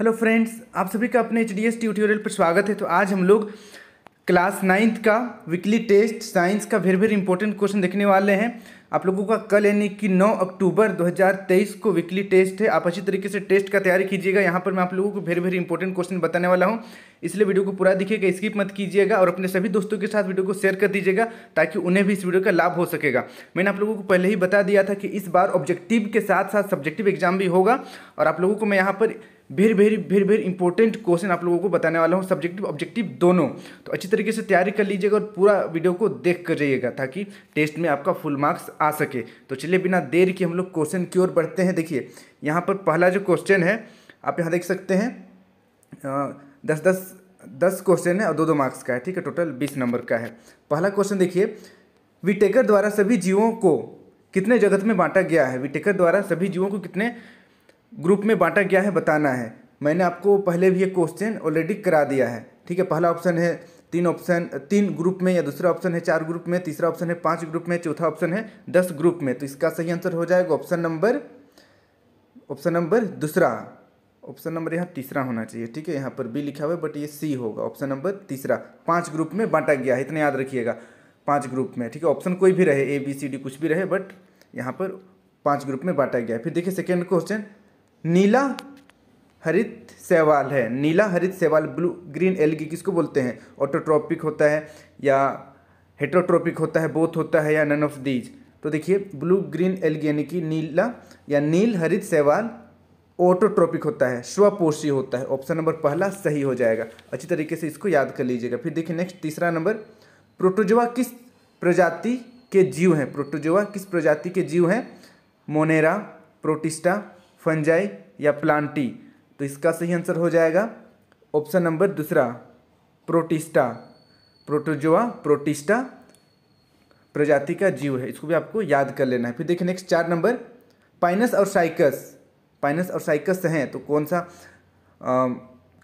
hello friends आप सभी का अपने एच डी एस ट्यूटोरियल पर स्वागत है तो आज हम लोग क्लास नाइन्थ का वीकली टेस्ट साइंस का वेरी वेरी इंपॉर्टेंट क्वेश्चन देखने वाले हैं आप लोगों का कल यानी कि 9 अक्टूबर 2023 को वीकली टेस्ट है आप अच्छी तरीके से टेस्ट का तैयारी कीजिएगा यहाँ पर मैं आप लोगों को वेरी वेरी इंपॉर्टेंट क्वेश्चन बताने वाला हूँ इसलिए वीडियो को पूरा दिखेगा स्किप मत कीजिएगा और अपने सभी दोस्तों के साथ वीडियो को शेयर कर दीजिएगा ताकि उन्हें भी इस वीडियो का लाभ हो सकेगा मैंने आप लोगों को पहले ही बता दिया था कि इस बार ऑब्जेक्टिव के साथ साथ सब्जेक्टिव एग्जाम भी होगा और आप लोगों को मैं यहाँ पर very very very very important question आप लोगों को बताने वाला हूँ सब्जेक्टिव ऑब्जेक्टिव दोनों तो अच्छी तरीके से तैयारी कर लीजिएगा और पूरा वीडियो को देख कर जाइएगा ताकि टेस्ट में आपका फुल मार्क्स आ सके तो चलिए बिना देर के हम लोग क्वेश्चन की ओर बढ़ते हैं देखिए यहाँ पर पहला जो क्वेश्चन है आप यहाँ देख सकते हैं दस दस दस क्वेश्चन है और दो दो मार्क्स का है ठीक है टोटल बीस नंबर का है पहला क्वेश्चन देखिए विटेकर द्वारा सभी जीवों को कितने जगत में बांटा गया है विटेकर द्वारा सभी जीवों को कितने ग्रुप में बांटा गया है बताना है मैंने आपको पहले भी ये क्वेश्चन ऑलरेडी करा दिया है ठीक है पहला ऑप्शन है तीन ऑप्शन तीन ग्रुप में या दूसरा ऑप्शन है चार ग्रुप में तीसरा ऑप्शन है पाँच ग्रुप में चौथा ऑप्शन है दस ग्रुप में तो इसका सही आंसर हो जाएगा ऑप्शन नंबर ऑप्शन नंबर दूसरा ऑप्शन नंबर यहाँ तीसरा होना चाहिए ठीक है यहाँ पर बी लिखा हुआ है बट ये सी होगा ऑप्शन नंबर तीसरा पाँच ग्रुप में बांटा गया है इतना याद रखिएगा पाँच ग्रुप में ठीक है ऑप्शन कोई भी रहे ए बी सी डी कुछ भी रहे बट यहाँ पर पाँच ग्रुप में बांटा गया है फिर देखिए सेकेंड क्वेश्चन नीला हरित सेवाल है नीला हरित सेवाल ब्लू ग्रीन एलगी किसको बोलते हैं ऑटोट्रॉपिक होता है या हेटरोट्रॉपिक होता है बोथ होता है या नन ऑफ दीज तो देखिए ब्लू ग्रीन एलगी यानी कि नीला या नील हरित सेवाल ऑटोट्रॉपिक होता है स्वपोषी होता है ऑप्शन नंबर पहला सही हो जाएगा अच्छी तरीके से इसको याद कर लीजिएगा फिर देखिए नेक्स्ट तीसरा नंबर प्रोटोजोआ किस प्रजाति के जीव हैं प्रोटोजोआ किस प्रजाति के जीव हैं मोनेरा प्रोटिस्टा फंजाई या प्लांटी तो इसका सही आंसर हो जाएगा ऑप्शन नंबर दूसरा प्रोटिस्टा प्रोटोजोआ प्रोटिस्टा प्रजाति का जीव है इसको भी आपको याद कर लेना है फिर देखिए नेक्स्ट चार नंबर पाइनस और साइकस पाइनस और साइकस हैं तो कौन सा आ,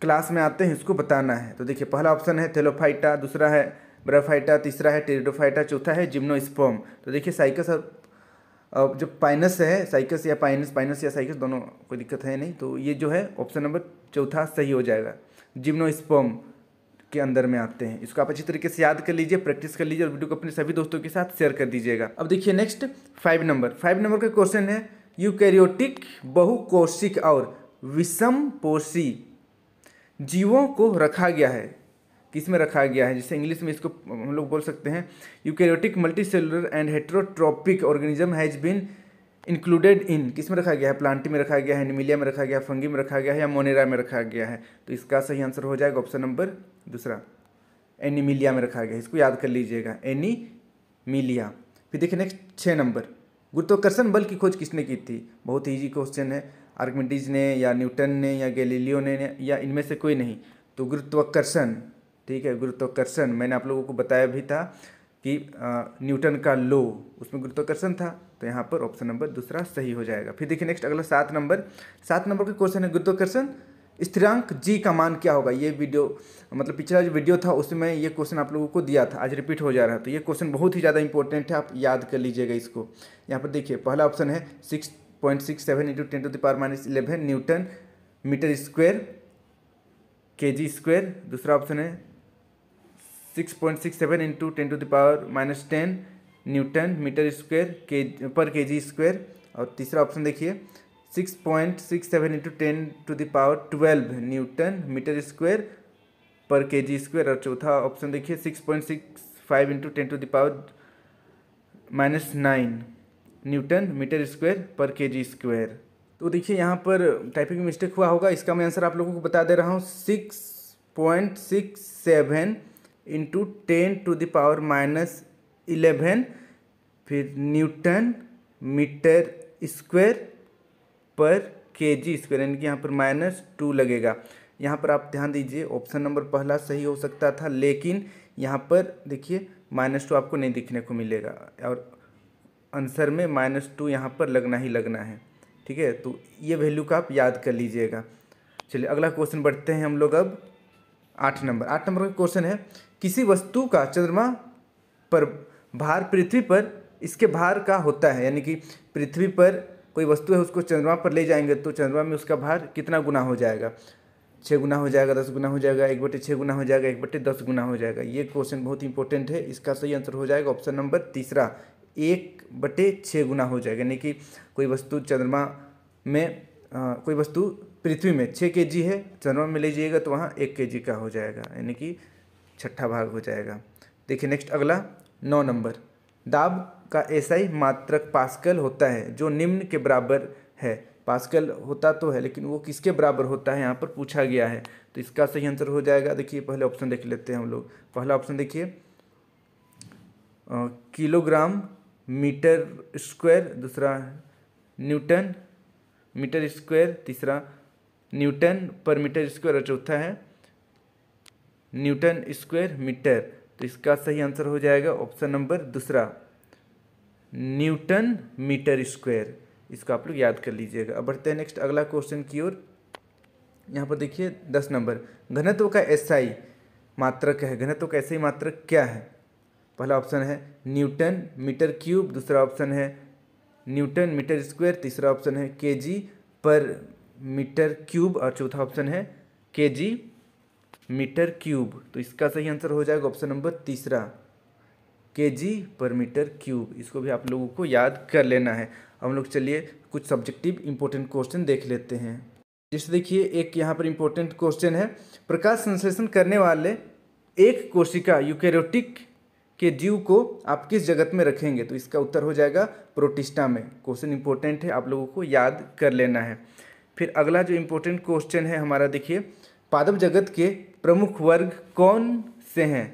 क्लास में आते हैं इसको बताना है तो देखिए पहला ऑप्शन है थेलोफाइटा दूसरा है ब्राफाइटा तीसरा है टेरिडोफाइटा चौथा है जिम्नोस्पोम तो देखिए साइकस और जो पाइनस है साइकस या पाइनस पाइनस या साइकस दोनों कोई दिक्कत है नहीं तो ये जो है ऑप्शन नंबर चौथा सही हो जाएगा जिम्नोस्पर्म के अंदर में आते हैं इसको आप अच्छी तरीके से याद कर लीजिए प्रैक्टिस कर लीजिए और वीडियो को अपने सभी दोस्तों के साथ शेयर कर दीजिएगा अब देखिए next five number five number का क्वेश्चन है यूकैरियोटिक बहुकोशिक और विषम पोषी जीवों को रखा गया है किस में रखा गया है जैसे इंग्लिश में इसको हम लोग बोल सकते हैं eukaryotic cellular and heterotrophic organism has been included in किस में रखा गया है प्लांट में रखा गया है एनिमिलिया में रखा गया है फंगी में रखा गया है या मोनेरा में रखा गया है तो इसका सही आंसर हो जाएगा ऑप्शन नंबर दूसरा एनिमिलिया में रखा गया है इसको याद कर लीजिएगा एनीमिलिया फिर देखिए नेक्स्ट छः नंबर गुरुत्वाकर्षण बल की खोज किसने की थी बहुत ईजी क्वेश्चन है आर्गमेंटीज ने या न्यूटन ने या गैलीलियो ने या इनमें से कोई नहीं तो गुरुत्वाकर्षण ठीक है गुरुत्वाकर्षण मैंने आप लोगों को बताया भी था कि न्यूटन का लो उसमें गुरुत्वाकर्षण था तो यहाँ पर ऑप्शन नंबर दूसरा सही हो जाएगा फिर देखिए नेक्स्ट अगला सात नंबर सात नंबर का क्वेश्चन है गुरुत्वाकर्षण स्थिरांक जी का मान क्या होगा ये वीडियो मतलब पिछला जो वीडियो था उसमें ये क्वेश्चन आप लोगों को दिया था आज रिपीट हो जा रहा है तो ये क्वेश्चन बहुत ही ज़्यादा इंपॉर्टेंट है आप याद कर लीजिएगा इसको यहाँ पर देखिए पहला ऑप्शन है six point six seven into ten to the power minus eleven newton metre square K G square दूसरा ऑप्शन है six point six seven into ten to the power minus ten newton metre square के per K G square और तीसरा option देखिए six point six seven into ten to the power twelve newton metre square per K G square और चौथा option देखिए six point six five into ten to the power minus nine newton metre square per K G square तो देखिए यहाँ पर typing mistake हुआ होगा इसका मैं आंसर आप लोगों को बता दे रहा हूँ six point six seven into ten to the power minus eleven फिर newton metre square per K जी स्क्वायर यानी कि यहाँ पर माइनस टू लगेगा यहाँ पर आप ध्यान दीजिए ऑप्शन नंबर पहला सही हो सकता था लेकिन यहाँ पर देखिए माइनस टू आपको नहीं दिखने को मिलेगा और आंसर में माइनस टू यहाँ पर लगना ही लगना है ठीक है तो ये वैल्यू का आप याद कर लीजिएगा चलिए अगला क्वेश्चन बढ़ते हैं हम लोग अब आठ नंबर आठ नंबर का क्वेश्चन है किसी वस्तु का चंद्रमा पर भार पृथ्वी पर इसके भार का होता है यानी कि पृथ्वी पर कोई वस्तु है उसको चंद्रमा पर ले जाएंगे तो चंद्रमा में उसका भार कितना गुना हो जाएगा छः गुना हो जाएगा दस गुना हो जाएगा एक बटे छः गुना हो जाएगा एक बटे दस गुना हो जाएगा ये क्वेश्चन बहुत इंपॉर्टेंट है इसका सही आंसर हो जाएगा ऑप्शन नंबर तीसरा एक बटे छः गुना हो जाएगा यानी कि कोई वस्तु चंद्रमा में कोई वस्तु पृथ्वी में छः के जी है चंद्रमा में ले जाइएगा तो वहाँ एक के जी का हो जाएगा यानी कि छठा भाग हो जाएगा देखिए नेक्स्ट अगला नौ नंबर दाब का एसआई मात्रक पास्कल होता है जो निम्न के बराबर है पास्कल होता तो है लेकिन वो किसके बराबर होता है यहाँ पर पूछा गया है तो इसका सही आंसर हो जाएगा देखिए पहले ऑप्शन देख लेते हैं हम लोग पहला ऑप्शन देखिए किलोग्राम मीटर स्क्वायर दूसरा न्यूटन मीटर स्क्वायर तीसरा न्यूटन पर मीटर स्क्वायर और चौथा है न्यूटन स्क्वायर मीटर तो इसका सही आंसर हो जाएगा ऑप्शन नंबर दूसरा न्यूटन मीटर स्क्वायर इसको आप लोग याद कर लीजिएगा अब बढ़ते हैं नेक्स्ट अगला क्वेश्चन की ओर यहाँ पर देखिए दस नंबर घनत्व का एसआई मात्रक है घनत्व का एसआई मात्रक क्या है पहला ऑप्शन है न्यूटन मीटर क्यूब दूसरा ऑप्शन है न्यूटन मीटर स्क्वायर तीसरा ऑप्शन है के जी पर मीटर क्यूब और चौथा ऑप्शन है के जी मीटर क्यूब तो इसका सही आंसर हो जाएगा ऑप्शन नंबर तीसरा के जी पर मीटर क्यूब इसको भी आप लोगों को याद कर लेना है हम लोग चलिए कुछ सब्जेक्टिव इंपॉर्टेंट क्वेश्चन देख लेते हैं जैसे देखिए एक यहाँ पर इंपॉर्टेंट क्वेश्चन है प्रकाश संश्लेषण करने वाले एक कोशिका यूकेरोटिक के जीव को आप किस जगत में रखेंगे तो इसका उत्तर हो जाएगा प्रोटिस्टा में क्वेश्चन इंपॉर्टेंट है आप लोगों को याद कर लेना है फिर अगला जो इम्पोर्टेंट क्वेश्चन है हमारा देखिए पादप जगत के प्रमुख वर्ग कौन से हैं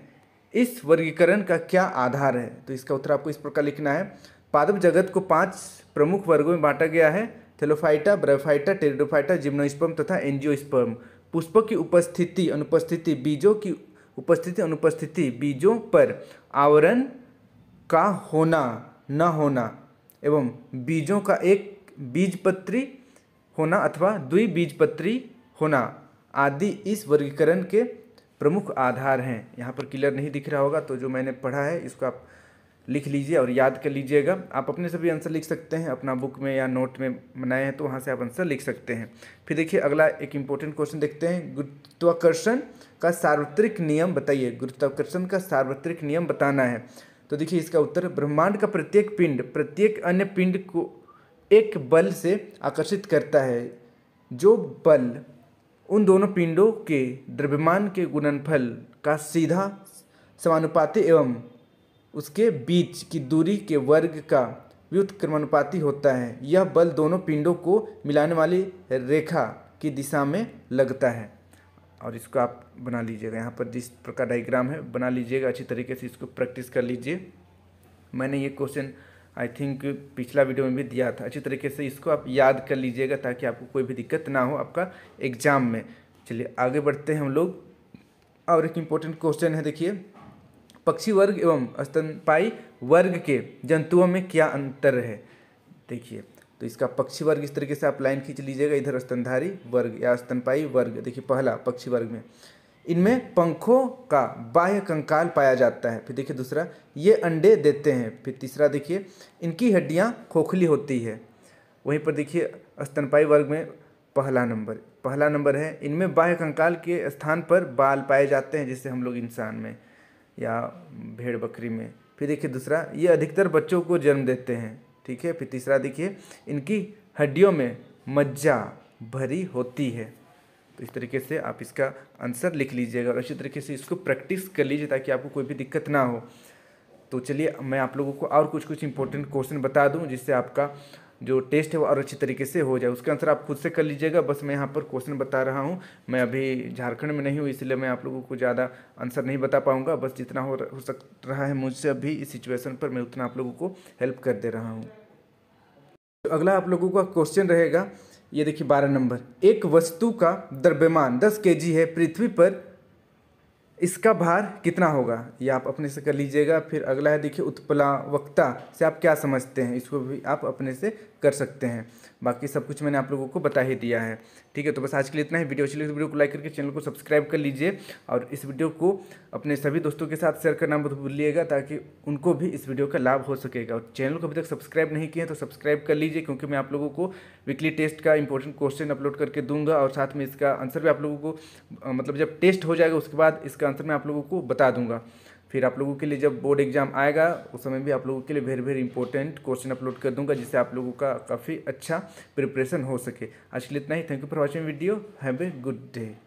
इस वर्गीकरण का क्या आधार है तो इसका उत्तर आपको इस प्रकार लिखना है पादप जगत को पांच प्रमुख वर्गों में बांटा गया है थेलोफाइटा ब्रेफाइटा टेरिडोफाइटा जिम्नोस्पर्म तथा एनजियोस्पर्म पुष्पों की उपस्थिति अनुपस्थिति बीजों की उपस्थिति अनुपस्थिति बीजों पर आवरण का होना न होना एवं बीजों का एक बीजपत्री होना अथवा द्विबीजपत्री होना आदि इस वर्गीकरण के प्रमुख आधार हैं यहाँ पर क्लियर नहीं दिख रहा होगा तो जो मैंने पढ़ा है इसको आप लिख लीजिए और याद कर लीजिएगा आप अपने से भी आंसर लिख सकते हैं अपना बुक में या नोट में बनाए हैं तो वहाँ से आप आंसर लिख सकते हैं फिर देखिए अगला एक इम्पोर्टेंट क्वेश्चन देखते हैं गुरुत्वाकर्षण का सार्वत्रिक नियम बताइए गुरुत्वाकर्षण का सार्वत्रिक नियम बताना है तो देखिए इसका उत्तर ब्रह्मांड का प्रत्येक पिंड प्रत्येक अन्य पिंड को एक बल से आकर्षित करता है जो बल उन दोनों पिंडों के द्रव्यमान के गुणनफल का सीधा समानुपाती एवं उसके बीच की दूरी के वर्ग का व्युत्क्रमणपाती होता है यह बल दोनों पिंडों को मिलाने वाली रेखा की दिशा में लगता है और इसको आप बना लीजिएगा यहाँ पर जिस प्रकार डायग्राम है बना लीजिएगा अच्छी तरीके से इसको प्रैक्टिस कर लीजिए मैंने ये क्वेश्चन आई थिंक पिछला वीडियो में भी दिया था अच्छी तरीके से इसको आप याद कर लीजिएगा ताकि आपको कोई भी दिक्कत ना हो आपका एग्ज़ाम में चलिए आगे बढ़ते हैं हम लोग और एक इम्पोर्टेंट क्वेश्चन है देखिए पक्षी वर्ग एवं स्तनपाई वर्ग के जंतुओं में क्या अंतर है देखिए तो इसका पक्षी वर्ग इस तरीके से आप लाइन खींच लीजिएगा इधर स्तनधारी वर्ग या स्तनपाई वर्ग देखिए पहला पक्षी वर्ग में इनमें पंखों का बाह्य कंकाल पाया जाता है फिर देखिए दूसरा ये अंडे देते हैं फिर तीसरा देखिए इनकी हड्डियाँ खोखली होती है वहीं पर देखिए स्तनपाई वर्ग में पहला नंबर पहला नंबर है इनमें बाह्य कंकाल के स्थान पर बाल पाए जाते हैं जैसे हम लोग इंसान में या भेड़ बकरी में फिर देखिए दूसरा ये अधिकतर बच्चों को जन्म देते हैं ठीक है फिर तीसरा देखिए इनकी हड्डियों में मज्जा भरी होती है तो इस तरीके से आप इसका आंसर लिख लीजिएगा और अच्छी तरीके से इसको प्रैक्टिस कर लीजिए ताकि आपको कोई भी दिक्कत ना हो तो चलिए मैं आप लोगों को और कुछ कुछ इंपॉर्टेंट क्वेश्चन बता दूं जिससे आपका जो टेस्ट है वो और अच्छी तरीके से हो जाए उसका आंसर आप खुद से कर लीजिएगा बस मैं यहाँ पर क्वेश्चन बता रहा हूँ मैं अभी झारखंड में नहीं हूँ इसलिए मैं आप लोगों को ज़्यादा आंसर नहीं बता पाऊँगा बस जितना हो, हो सक रहा है मुझसे अभी इस सिचुएसन पर मैं उतना आप लोगों को हेल्प कर दे रहा हूँ तो अगला आप लोगों का क्वेश्चन रहेगा ये देखिए बारह नंबर एक वस्तु का द्रव्यमान दस के है पृथ्वी पर इसका भार कितना होगा ये आप अपने से कर लीजिएगा फिर अगला है देखिए उत्प्लावकता से आप क्या समझते हैं इसको भी आप अपने से कर सकते हैं बाकी सब कुछ मैंने आप लोगों को बता ही दिया है ठीक है तो बस आज के लिए इतना ही वीडियो अच्छी लगी तो वीडियो को लाइक करके चैनल को सब्सक्राइब कर लीजिए और इस वीडियो को अपने सभी दोस्तों के साथ शेयर करना मत भूलिएगा ताकि उनको भी इस वीडियो का लाभ हो सकेगा और चैनल को अभी तक सब्सक्राइब नहीं किए तो सब्सक्राइब कर लीजिए क्योंकि मैं आप लोगों को वीकली टेस्ट का इंपॉर्टेंट क्वेश्चन अपलोड करके दूंगा और साथ में इसका आंसर भी आप लोगों को मतलब जब टेस्ट हो जाएगा उसके बाद इसका आंसर मैं आप लोगों को बता दूंगा फिर आप लोगों के लिए जब बोर्ड एग्जाम आएगा उस समय भी आप लोगों के लिए very very important question upload कर दूंगा जिससे आप लोगों का काफ़ी अच्छा प्रिपरेशन हो सके आज के लिए इतना ही thank you for watching video have a good day